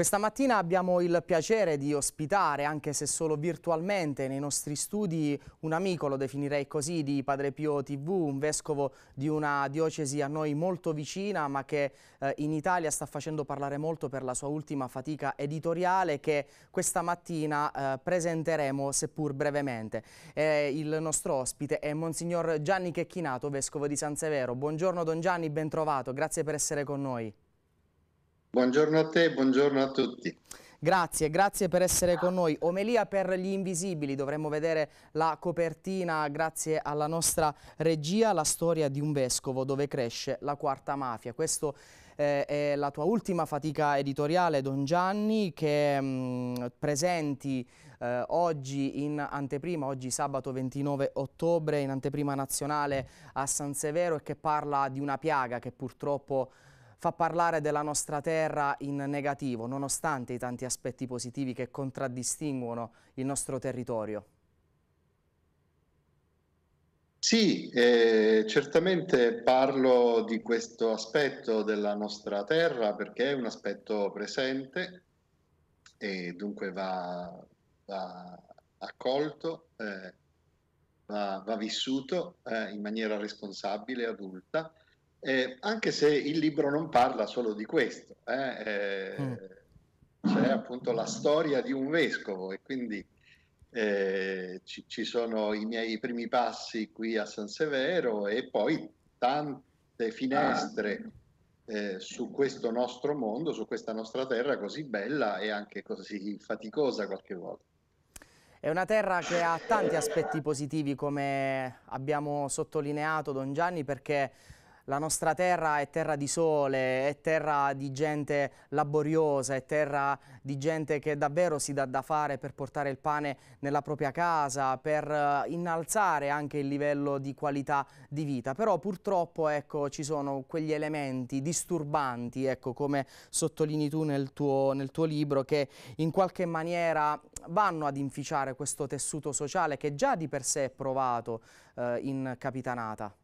Questa mattina abbiamo il piacere di ospitare, anche se solo virtualmente, nei nostri studi un amico, lo definirei così, di Padre Pio TV, un vescovo di una diocesi a noi molto vicina, ma che eh, in Italia sta facendo parlare molto per la sua ultima fatica editoriale che questa mattina eh, presenteremo, seppur brevemente. Eh, il nostro ospite è Monsignor Gianni Checchinato, vescovo di San Severo. Buongiorno Don Gianni, ben trovato, grazie per essere con noi. Buongiorno a te, buongiorno a tutti. Grazie, grazie per essere con noi. Omelia per gli invisibili, dovremmo vedere la copertina grazie alla nostra regia, la storia di un vescovo dove cresce la quarta mafia. Questo eh, è la tua ultima fatica editoriale, Don Gianni, che mh, mm, presenti eh, oggi in anteprima, oggi sabato 29 ottobre, in anteprima nazionale a San Severo e che parla di una piaga che purtroppo fa parlare della nostra terra in negativo, nonostante i tanti aspetti positivi che contraddistinguono il nostro territorio? Sì, eh, certamente parlo di questo aspetto della nostra terra perché è un aspetto presente e dunque va, va accolto, eh, va, va, vissuto eh, in maniera responsabile, adulta eh, anche se il libro non parla solo di questo, eh, eh, mm. c'è appunto la storia di un vescovo e quindi eh, ci, ci, sono i miei primi passi qui a San Severo e poi tante finestre ah. eh, su questo nostro mondo, su questa nostra terra così bella e anche così faticosa qualche volta. È una terra che ha tanti aspetti positivi come abbiamo sottolineato Don Gianni perché la nostra terra è terra di sole, è terra di gente laboriosa, è terra di gente che davvero si dà da fare per portare il pane nella propria casa, per eh, innalzare anche il livello di qualità di vita. Però purtroppo ecco, ci sono quegli elementi disturbanti, ecco, come sottolini tu nel tuo, nel tuo libro, che in qualche maniera vanno ad inficiare questo tessuto sociale che già di per sé è provato eh, in capitanata.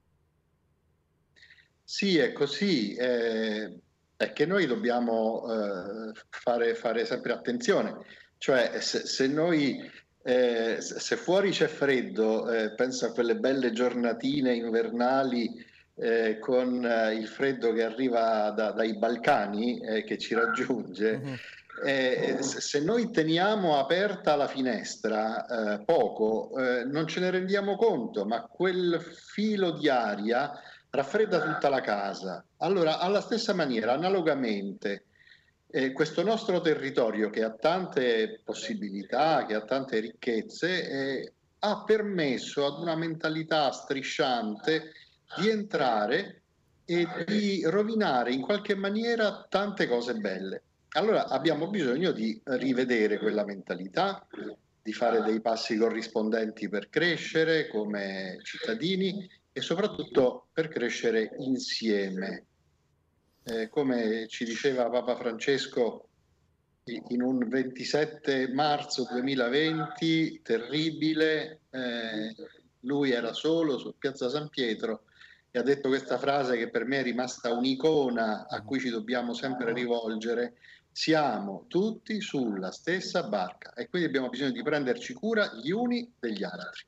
Sì, è così. Eh, è che noi dobbiamo eh, fare, fare, sempre attenzione. Cioè, se, se, noi, eh, se fuori c'è freddo, eh, penso a quelle belle giornatine invernali eh, con eh, il freddo che arriva da, dai Balcani, che ci raggiunge, mm-hmm. Eh, se noi teniamo aperta la finestra eh, poco, eh, non ce ne rendiamo conto, ma quel filo di aria raffredda tutta la casa. Allora, alla stessa maniera, analogamente, eh, questo nostro territorio che ha tante possibilità, che ha tante ricchezze, eh, ha permesso ad una mentalità strisciante di entrare e di rovinare in qualche maniera tante cose belle. Allora abbiamo bisogno di rivedere quella mentalità, di fare dei passi corrispondenti per crescere come cittadini e soprattutto per crescere insieme. Eh, come ci diceva Papa Francesco in un 27 marzo 2020, terribile, eh, lui era solo su Piazza San Pietro e ha detto questa frase che per me è rimasta un'icona a cui ci dobbiamo sempre rivolgere. Siamo tutti sulla stessa barca e quindi abbiamo bisogno di prenderci cura gli uni degli altri.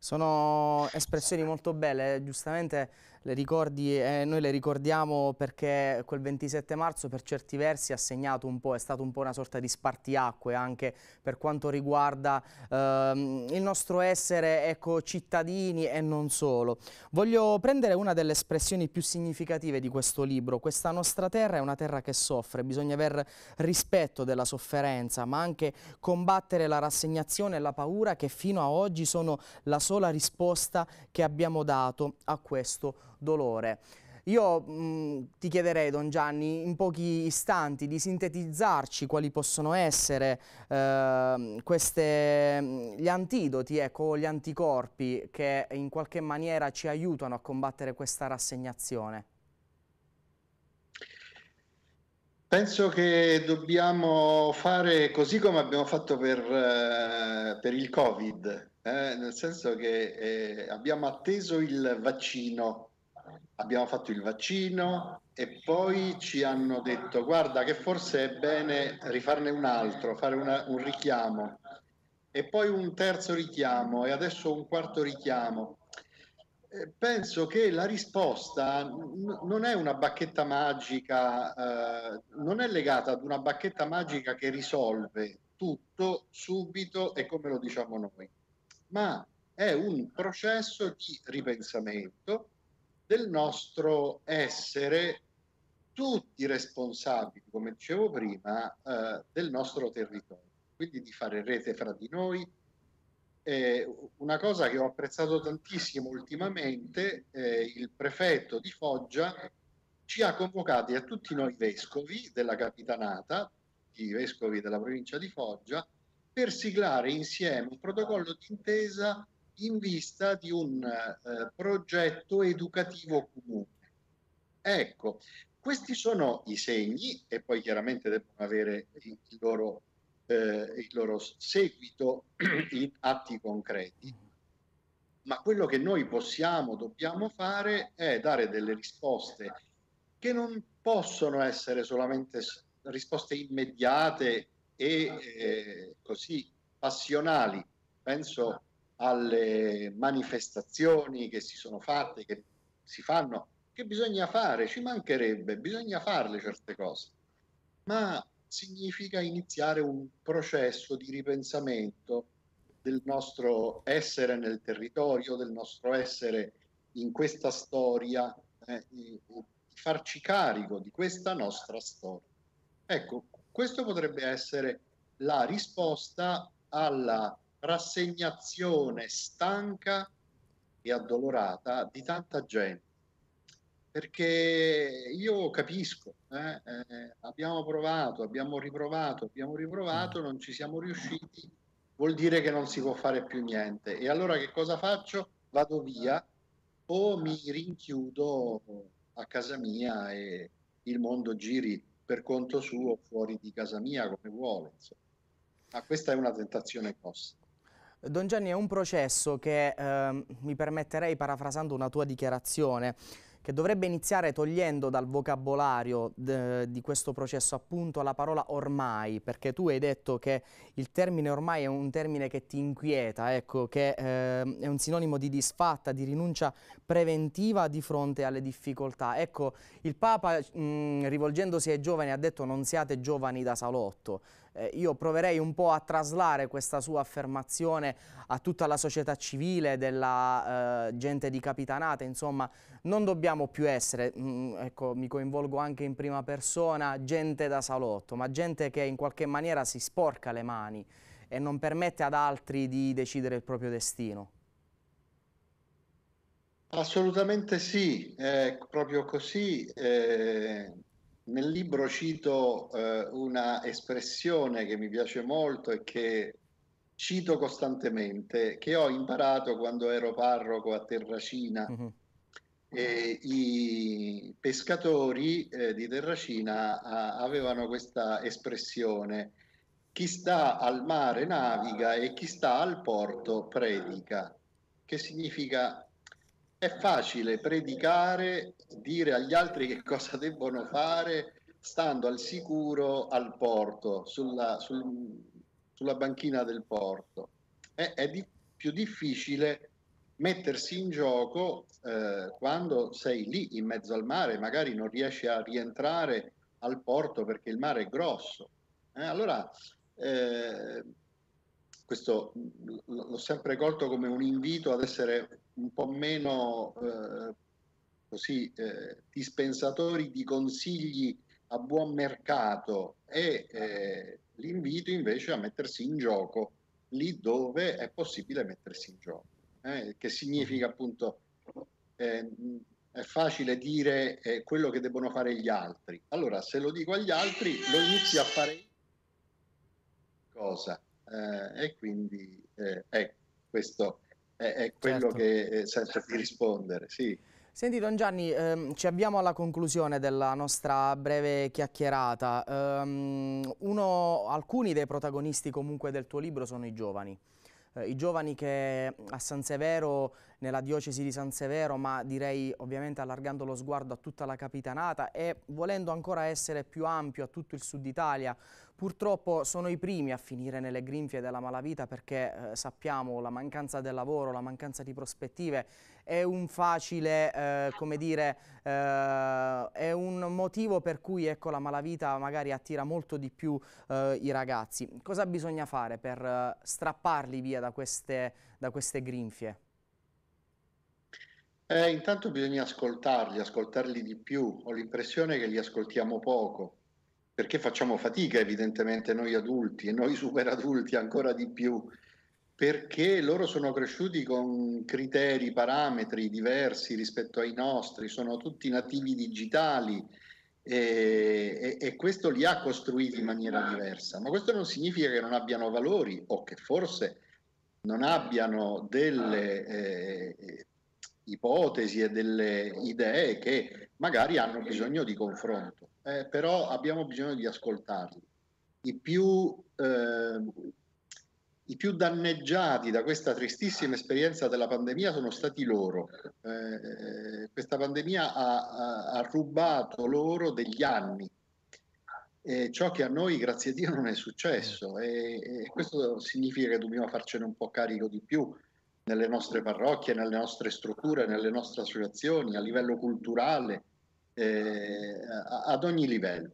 Sono espressioni molto belle, giustamente le ricordi, eh, noi le ricordiamo perché quel 27 marzo per certi versi ha segnato un po', è stato un po' una sorta di spartiacque anche per quanto riguarda ehm, il nostro essere ecco, cittadini e non solo. Voglio prendere una delle espressioni più significative di questo libro, questa nostra terra è una terra che soffre, bisogna aver rispetto della sofferenza ma anche combattere la rassegnazione e la paura che fino a oggi sono la sola risposta che abbiamo dato a questo dolore. Io mh, ti chiederei, Don Gianni, in pochi istanti di sintetizzarci quali possono essere eh, queste, gli antidoti, ecco, gli anticorpi che in qualche maniera ci aiutano a combattere questa rassegnazione. Penso che dobbiamo fare così come abbiamo fatto per, eh, per il Covid, eh, nel senso che eh, abbiamo atteso il vaccino abbiamo fatto il vaccino e poi ci hanno detto guarda che forse è bene rifarne un altro, fare una, un richiamo e poi un terzo richiamo e adesso un quarto richiamo. Eh, penso che la risposta n- non è una bacchetta magica, eh, non è legata ad una bacchetta magica che risolve tutto subito e come lo diciamo noi, ma è un processo di ripensamento, del nostro essere tutti responsabili, come dicevo prima, eh, del nostro territorio, quindi di fare rete fra di noi. Eh, una cosa che ho apprezzato tantissimo ultimamente, eh, il prefetto di Foggia ci ha convocati a tutti noi vescovi della capitanata, i vescovi della provincia di Foggia, per siglare insieme un protocollo d'intesa in vista di un eh, progetto educativo comune. Ecco, questi sono i segni e poi chiaramente devono avere il loro, eh, il loro seguito in atti concreti. Ma quello che noi possiamo, dobbiamo fare è dare delle risposte che non possono essere solamente risposte immediate e eh, così passionali. Penso alle manifestazioni che si sono fatte, che si fanno, che bisogna fare, ci mancherebbe, bisogna farle certe cose, ma significa iniziare un processo di ripensamento del nostro essere nel territorio, del nostro essere in questa storia, eh, di farci carico di questa nostra storia. Ecco, questo potrebbe essere la risposta alla rassegnazione stanca e addolorata di tanta gente. Perché io capisco, eh, eh, abbiamo provato, abbiamo riprovato, abbiamo riprovato, mm. non ci siamo riusciti, vuol dire che non si può fare più niente. E allora che cosa faccio? Vado via o mi rinchiudo a casa mia e il mondo giri per conto suo fuori di casa mia come vuole. Insomma. Ma questa è una tentazione grossa. Don Gianni, è un processo che, eh, mi permetterei parafrasando una tua dichiarazione, che dovrebbe iniziare togliendo dal vocabolario di questo processo appunto la parola ormai, perché tu hai detto che il termine ormai è un termine che ti inquieta, ecco, che eh, è un sinonimo di disfatta, di rinuncia preventiva di fronte alle difficoltà. Ecco, il Papa mh, rivolgendosi ai giovani ha detto non siate giovani da salotto, eh, io proverei un po' a traslare questa sua affermazione a tutta la società civile, della eh, gente di capitanate, insomma, non dobbiamo più essere, mh, mm, ecco, mi coinvolgo anche in prima persona, gente da salotto, ma gente che in qualche maniera si sporca le mani e non permette ad altri di decidere il proprio destino. Assolutamente sì, è proprio così. Eh nel libro cito eh, una espressione che mi piace molto e che cito costantemente, che ho imparato quando ero parroco a Terracina. Mm-hmm. E I pescatori eh, di Terracina a, avevano questa espressione, chi sta al mare naviga e chi sta al porto predica, che significa è facile predicare, dire agli altri che cosa debbono fare, stando al sicuro al porto, sulla, sul, sulla banchina del porto. È, è di, più difficile mettersi in gioco eh, quando sei lì in mezzo al mare, magari non riesci a rientrare al porto perché il mare è grosso. Eh, allora, eh, questo l'ho sempre colto come un invito ad essere un po' meno eh, così, eh, dispensatori di consigli a buon mercato e eh, l'invito invece a mettersi in gioco lì dove è possibile mettersi in gioco, eh, che significa appunto eh, è facile dire eh, quello che devono fare gli altri. Allora se lo dico agli altri lo inizio a fare cosa e quindi ecco questo è, è quello certo. che eh, sento di rispondere, sì. Senti Don Gianni, ehm, ci abbiamo alla conclusione della nostra breve chiacchierata. Ehm, uno, alcuni dei protagonisti comunque del tuo libro sono i giovani. Eh, I giovani che a San Severo, nella diocesi di San Severo, ma direi ovviamente allargando lo sguardo a tutta la capitanata e volendo ancora essere più ampio a tutto il sud Italia, Purtroppo sono i primi a finire nelle grinfie della malavita perché eh, sappiamo la mancanza del lavoro, la mancanza di prospettive è un facile, eh, come dire, eh, è un motivo per cui ecco, la malavita magari attira molto di più eh, i ragazzi. Cosa bisogna fare per eh, strapparli via da queste, da queste grinfie? Eh, intanto bisogna ascoltarli, ascoltarli di più. Ho l'impressione che li ascoltiamo poco perché facciamo fatica evidentemente noi adulti e noi super adulti ancora di più, perché loro sono cresciuti con criteri, parametri diversi rispetto ai nostri, sono tutti nativi digitali e, e, e questo li ha costruiti in maniera diversa, ma questo non significa che non abbiano valori o che forse non abbiano delle eh, ipotesi e delle idee che magari hanno bisogno di confronto, eh, però abbiamo bisogno di ascoltarli. I più, eh, I più, danneggiati da questa tristissima esperienza della pandemia sono stati loro. Eh, eh questa pandemia ha, ha, rubato loro degli anni. ciò che a noi, grazie a Dio, non è successo e, e questo significa che dobbiamo farcene un po' carico di più, nelle nostre parrocchie, nelle nostre strutture, nelle nostre associazioni, a livello culturale, eh, ad ogni livello.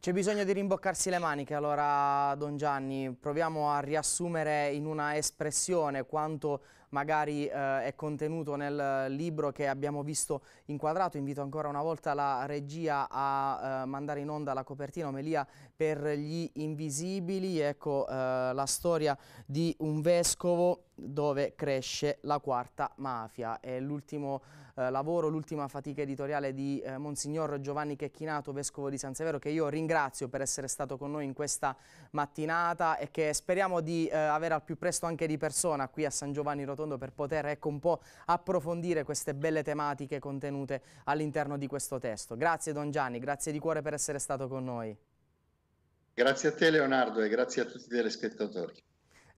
C'è bisogno di rimboccarsi le maniche, allora Don Gianni, proviamo a riassumere in una espressione quanto magari eh, è contenuto nel libro che abbiamo visto inquadrato. Invito ancora una volta la regia a eh, mandare in onda la copertina Omelia per gli invisibili, ecco eh, la storia di un vescovo dove cresce la quarta mafia. È l'ultimo eh, lavoro, l'ultima fatica editoriale di eh, Monsignor Giovanni Checchinato, vescovo di San Severo, che io ringrazio per essere stato con noi in questa mattinata e che speriamo di eh, avere al più presto anche di persona qui a San Giovanni Rotondo rotondo per poter ecco, un po' approfondire queste belle tematiche contenute all'interno di questo testo. Grazie Don Gianni, grazie di cuore per essere stato con noi. Grazie a te Leonardo e grazie a tutti i telespettatori.